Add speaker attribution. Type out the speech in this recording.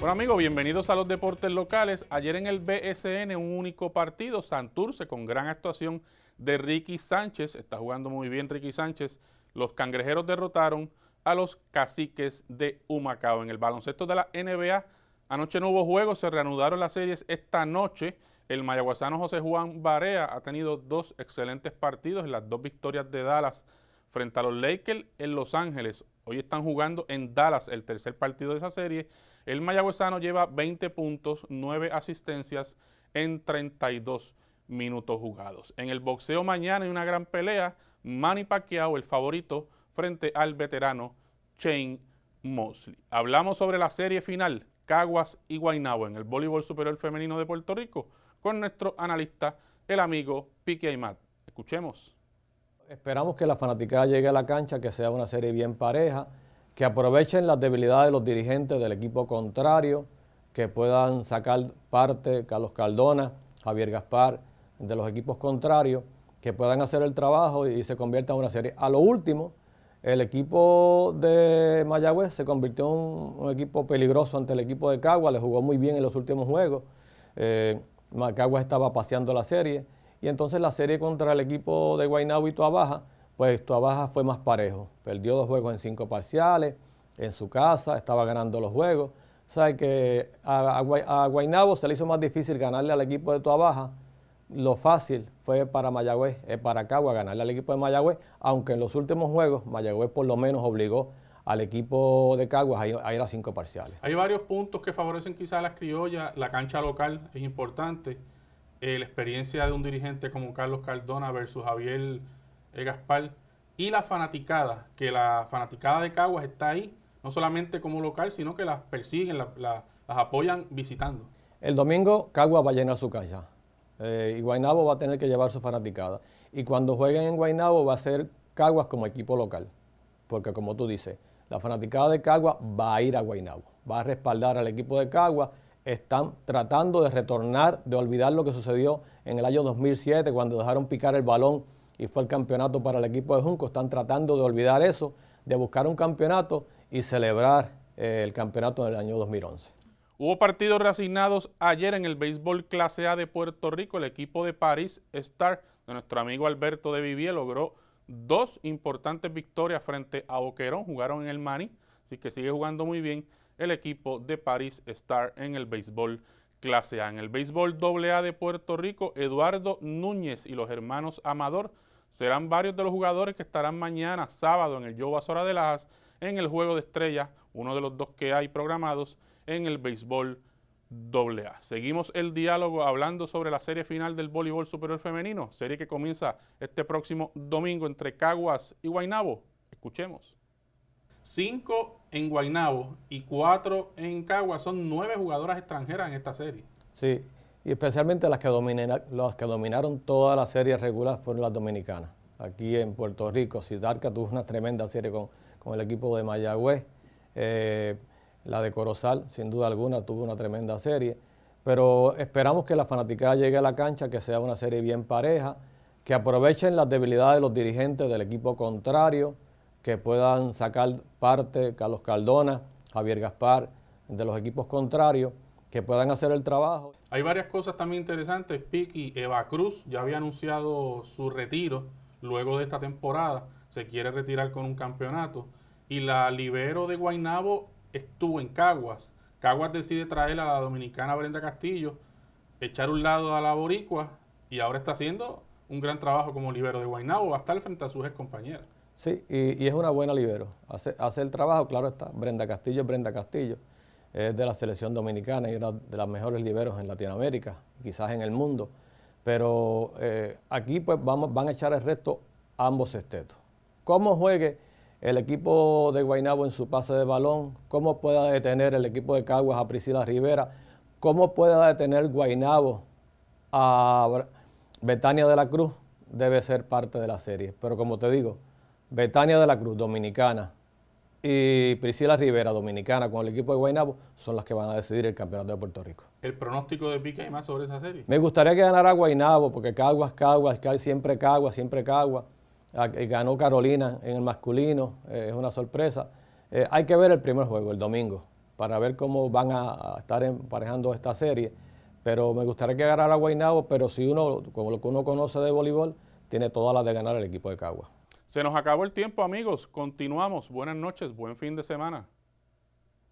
Speaker 1: Bueno amigos, bienvenidos a los deportes locales. Ayer en el BSN un único partido, Santurce, con gran actuación de Ricky Sánchez. Está jugando muy bien Ricky Sánchez. Los cangrejeros derrotaron a los caciques de Humacao. En el baloncesto de la NBA, anoche no hubo juego, se reanudaron las series esta noche. El mayaguasano José Juan Barea ha tenido dos excelentes partidos en las dos victorias de Dallas frente a los Lakers en Los Ángeles. Hoy están jugando en Dallas el tercer partido de esa serie. El Mayagüezano lleva 20 puntos, 9 asistencias en 32 minutos jugados. En el boxeo mañana hay una gran pelea. Manny Pacquiao, el favorito, frente al veterano Shane Mosley. Hablamos sobre la serie final, Caguas y Guaynabo en el voleibol superior femenino de Puerto Rico, con nuestro analista, el amigo Pique Aymat. Escuchemos.
Speaker 2: Esperamos que la fanaticada llegue a la cancha, que sea una serie bien pareja, que aprovechen las debilidades de los dirigentes del equipo contrario, que puedan sacar parte Carlos Caldona, Javier Gaspar, de los equipos contrarios, que puedan hacer el trabajo y se convierta en una serie. A lo último, el equipo de Mayagüez se convirtió en un, equipo peligroso ante el equipo de Cagua, le jugó muy bien en los últimos juegos. Eh, Cagua estaba paseando la serie y entonces la serie contra el equipo de Guaynabo y Baja, pues Baja fue más parejo. Perdió dos juegos en cinco parciales, en su casa, estaba ganando los juegos. O sea que a, Guainabo Guaynabo se le hizo más difícil ganarle al equipo de Baja. Lo fácil fue para Mayagüez, eh, para Cagua ganarle al equipo de Mayagüez, aunque en los últimos juegos Mayagüez por lo menos obligó al equipo de Caguas a ir a cinco parciales.
Speaker 1: Hay varios puntos que favorecen quizás a las criollas, la cancha local es importante. Eh, la experiencia de un dirigente como Carlos Cardona versus Javier eh, Gaspar y la fanaticada, que la fanaticada de Caguas está ahí, no solamente como local, sino que las persiguen, las apoyan visitando.
Speaker 2: El domingo Caguas va a llenar su casa eh, y Guainabo va a tener que llevar su fanaticada. Y cuando jueguen en Guainabo va a ser Caguas como equipo local, porque como tú dices, la fanaticada de Caguas va a ir a Guainabo, va a respaldar al equipo de Caguas están tratando de retornar, de olvidar lo que sucedió en el año 2007 cuando dejaron picar el balón y fue el campeonato para el equipo de Junco. Están tratando de olvidar eso, de buscar un campeonato y celebrar eh, el campeonato del año 2011.
Speaker 1: Hubo partidos reasignados ayer en el béisbol clase A de Puerto Rico. El equipo de París Star de nuestro amigo Alberto de Vivier logró dos importantes victorias frente a Boquerón. Jugaron en el Mani, así que sigue jugando muy bien el equipo de París Star en el béisbol clase A. En el béisbol A de Puerto Rico, Eduardo Núñez y los hermanos Amador serán varios de los jugadores que estarán mañana sábado en el Yobasora Basora de Lajas en el juego de estrellas, uno de los dos que hay programados en el béisbol A. Seguimos el diálogo hablando sobre la serie final del voleibol superior femenino, serie que comienza este próximo domingo entre Caguas y Guaynabo. Escuchemos. 5 en Guaynabo y cuatro en Cagua, son nueve jugadoras extranjeras en esta serie.
Speaker 2: Sí, y especialmente las que, las que dominaron toda la serie regular fueron las dominicanas. Aquí en Puerto Rico, Sidarca tuvo una tremenda serie con, el equipo de Mayagüez. Eh, la de Corozal, sin duda alguna, tuvo una tremenda serie. Pero esperamos que la fanaticada llegue a la cancha, que sea una serie bien pareja, que aprovechen las debilidades de los dirigentes del equipo contrario que puedan sacar parte Carlos Caldona, Javier Gaspar, de los equipos contrarios, que puedan hacer el trabajo.
Speaker 1: Hay varias cosas también interesantes. Piqui, Eva Cruz ya había anunciado su retiro luego de esta temporada. Se quiere retirar con un campeonato. Y la libero de Guainabo estuvo en Caguas. Caguas decide traer a la dominicana Brenda Castillo, echar un lado a la boricua y ahora está haciendo un gran trabajo como libero de Guainabo. Va a estar frente a sus ex compañeras.
Speaker 2: Sí, y, es una buena libero. Hace, el trabajo, claro está. Brenda Castillo Brenda Castillo. Es de la selección dominicana y una de las mejores liberos en Latinoamérica, quizás en el mundo. Pero eh, aquí pues vamos, van a echar el resto ambos estetos. ¿Cómo juegue el equipo de Guainabo en su pase de balón? ¿Cómo pueda detener el equipo de Caguas a Priscila Rivera? ¿Cómo pueda detener Guainabo a Betania de la Cruz? Debe ser parte de la serie. Pero como te digo, Betania de la Cruz, dominicana, y Priscila Rivera, dominicana, con el equipo de Guaynabo, son las que van a decidir el campeonato de Puerto Rico.
Speaker 1: ¿El pronóstico de Pica y más sobre esa serie?
Speaker 2: Me gustaría que ganara Guaynabo, porque Caguas, Caguas, siempre Cagua, siempre Caguas. Ah, eh, ganó Carolina en el masculino, eh, es una sorpresa. Eh, hay que ver el primer juego, el domingo, para ver cómo van a, estar emparejando esta serie. Pero me gustaría que ganara Guaynabo, pero si uno, como lo que uno conoce de voleibol, tiene todas las de ganar el equipo de Cagua. Se nos
Speaker 1: acabó el tiempo amigos, continuamos. Buenas noches, buen fin de semana.